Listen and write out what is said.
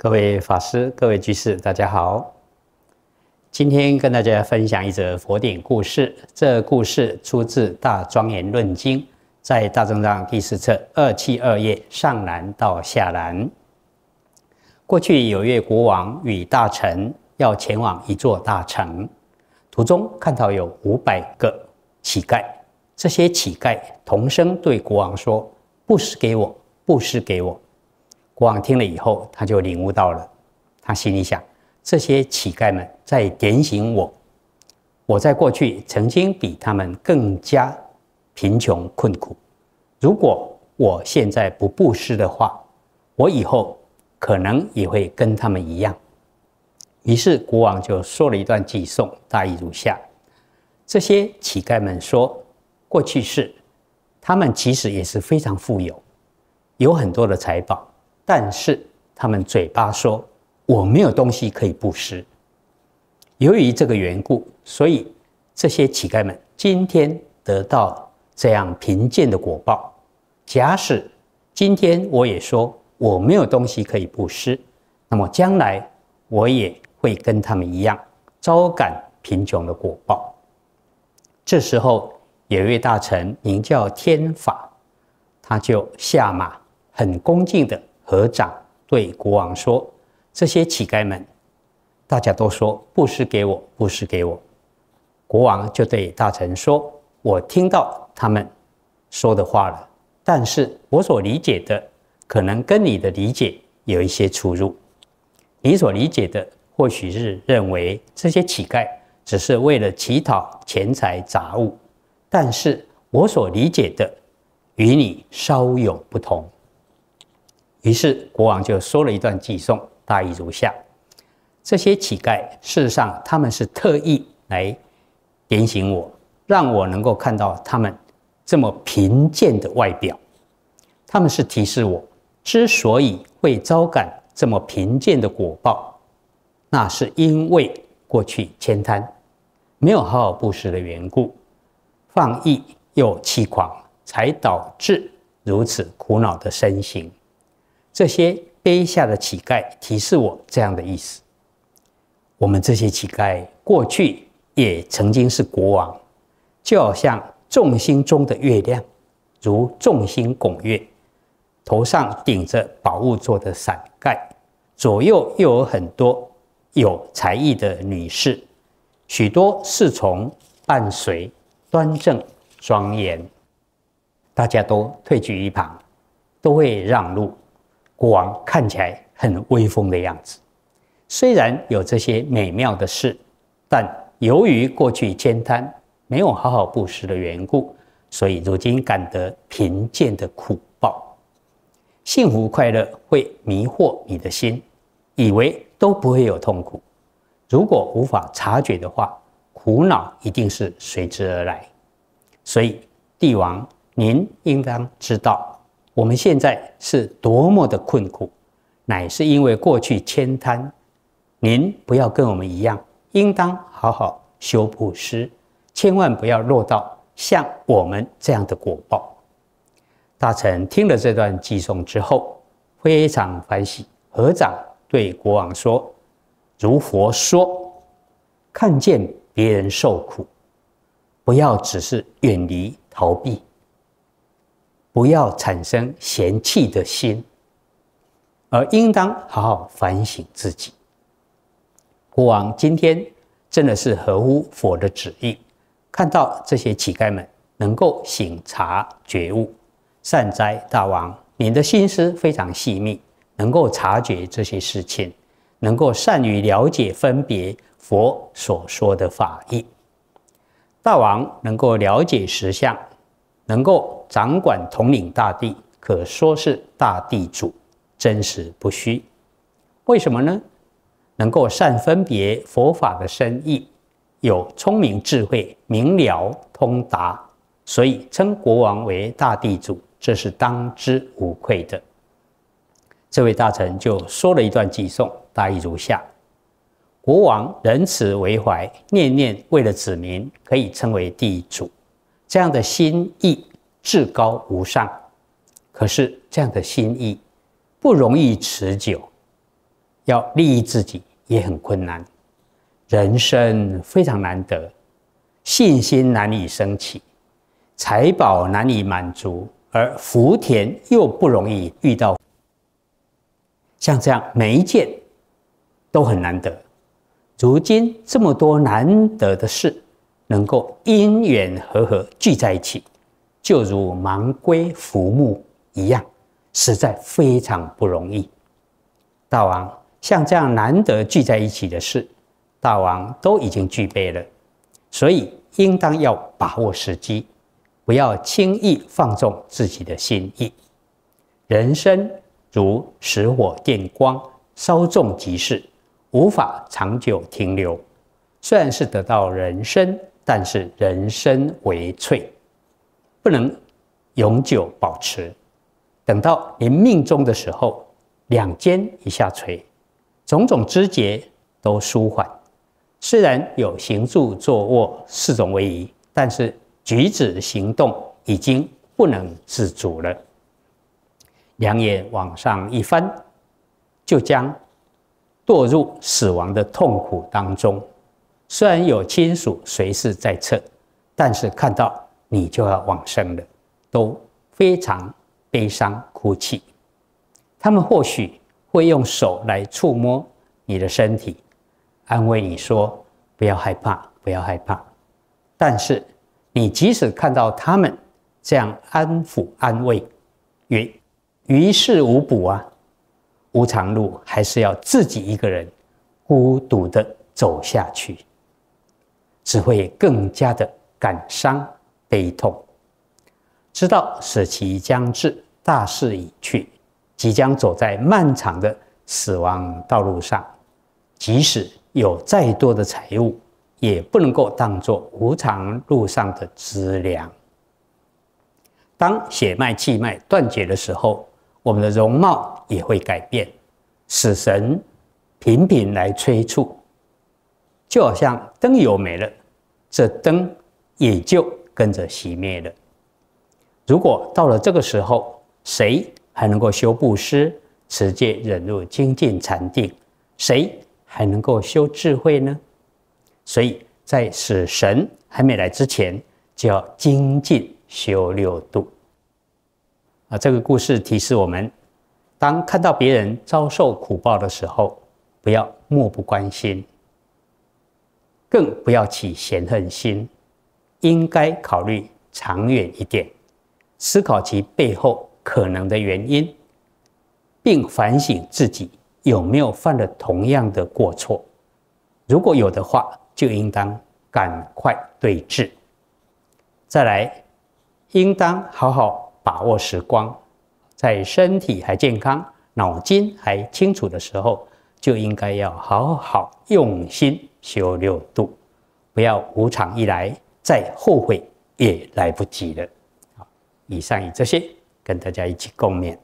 各位法师、各位居士，大家好。今天跟大家分享一则佛典故事。这故事出自《大庄严论经》，在《大正藏》第四册二七二页上栏到下栏。过去有位国王与大臣要前往一座大城，途中看到有五百个乞丐。这些乞丐同声对国王说：“布施给我，布施给我。”国王听了以后，他就领悟到了。他心里想：这些乞丐们在点醒我，我在过去曾经比他们更加贫穷困苦。如果我现在不布施的话，我以后可能也会跟他们一样。于是国王就说了一段偈颂，大意如下：这些乞丐们说，过去是他们其实也是非常富有，有很多的财宝。但是他们嘴巴说我没有东西可以布施，由于这个缘故，所以这些乞丐们今天得到这样贫贱的果报。假使今天我也说我没有东西可以布施，那么将来我也会跟他们一样遭感贫穷的果报。这时候有一位大臣名叫天法，他就下马，很恭敬的。合掌对国王说：“这些乞丐们，大家都说布施给我，布施给我。”国王就对大臣说：“我听到他们说的话了，但是我所理解的可能跟你的理解有一些出入。你所理解的或许是认为这些乞丐只是为了乞讨钱财杂物，但是我所理解的与你稍有不同。”于是国王就说了一段偈颂，大意如下：这些乞丐事实上他们是特意来点醒我，让我能够看到他们这么贫贱的外表。他们是提示我，之所以会招感这么贫贱的果报，那是因为过去悭贪，没有好好布施的缘故，放逸又气狂，才导致如此苦恼的身形。这些卑下的乞丐提示我这样的意思：我们这些乞丐过去也曾经是国王，就好像众星中的月亮，如众星拱月，头上顶着宝物做的伞盖，左右又有很多有才艺的女士，许多侍从伴随，端正庄严，大家都退居一旁，都会让路。国王看起来很威风的样子，虽然有这些美妙的事，但由于过去艰难没有好好布施的缘故，所以如今感得贫贱的苦报。幸福快乐会迷惑你的心，以为都不会有痛苦。如果无法察觉的话，苦恼一定是随之而来。所以，帝王您应当知道。我们现在是多么的困苦，乃是因为过去悭贪。您不要跟我们一样，应当好好修布施，千万不要落到像我们这样的果报。大臣听了这段偈颂之后，非常欢喜，合掌对国王说：“如佛说，看见别人受苦，不要只是远离逃避。”不要产生嫌弃的心，而应当好好反省自己。国王今天真的是合乎佛的旨意，看到这些乞丐们能够醒察觉悟。善哉，大王，你的心思非常细密，能够察觉这些事情，能够善于了解分别佛所说的法义。大王能够了解实相，能够。掌管统领大地，可说是大地主，真实不虚。为什么呢？能够善分别佛法的深意，有聪明智慧，明了通达，所以称国王为大地主，这是当之无愧的。这位大臣就说了一段偈颂，大意如下：国王仁慈为怀，念念为了子民，可以称为地主，这样的心意。至高无上，可是这样的心意不容易持久，要利益自己也很困难。人生非常难得，信心难以升起，财宝难以满足，而福田又不容易遇到。像这样每一件都很难得。如今这么多难得的事，能够因缘和合聚在一起。就如盲龟浮木一样，实在非常不容易。大王，像这样难得聚在一起的事，大王都已经具备了，所以应当要把握时机，不要轻易放纵自己的心意。人生如石火电光，稍纵即逝，无法长久停留。虽然是得到人生，但是人生为脆。不能永久保持，等到临命终的时候，两肩一下垂，种种知节都舒缓。虽然有行住坐卧四种位移，但是举止行动已经不能自主了。两眼往上一翻，就将堕入死亡的痛苦当中。虽然有亲属随侍在侧，但是看到。你就要往生了，都非常悲伤哭泣，他们或许会用手来触摸你的身体，安慰你说：“不要害怕，不要害怕。”但是你即使看到他们这样安抚安慰，于于事无补啊！无常路还是要自己一个人孤独的走下去，只会更加的感伤。悲痛，知道死期将至，大势已去，即将走在漫长的死亡道路上。即使有再多的财物，也不能够当做无常路上的资粮。当血脉气脉断绝的时候，我们的容貌也会改变。死神频频来催促，就好像灯油没了，这灯也就。跟着熄灭了。如果到了这个时候，谁还能够修布施、持戒、忍辱、精进、禅定，谁还能够修智慧呢？所以，在死神还没来之前，就要精进修六度。啊，这个故事提示我们：当看到别人遭受苦报的时候，不要漠不关心，更不要起嫌恨心。应该考虑长远一点，思考其背后可能的原因，并反省自己有没有犯了同样的过错。如果有的话，就应当赶快对治。再来，应当好好把握时光，在身体还健康、脑筋还清楚的时候，就应该要好好用心修六度，不要无常一来。再后悔也来不及了。好，以上以这些跟大家一起共勉。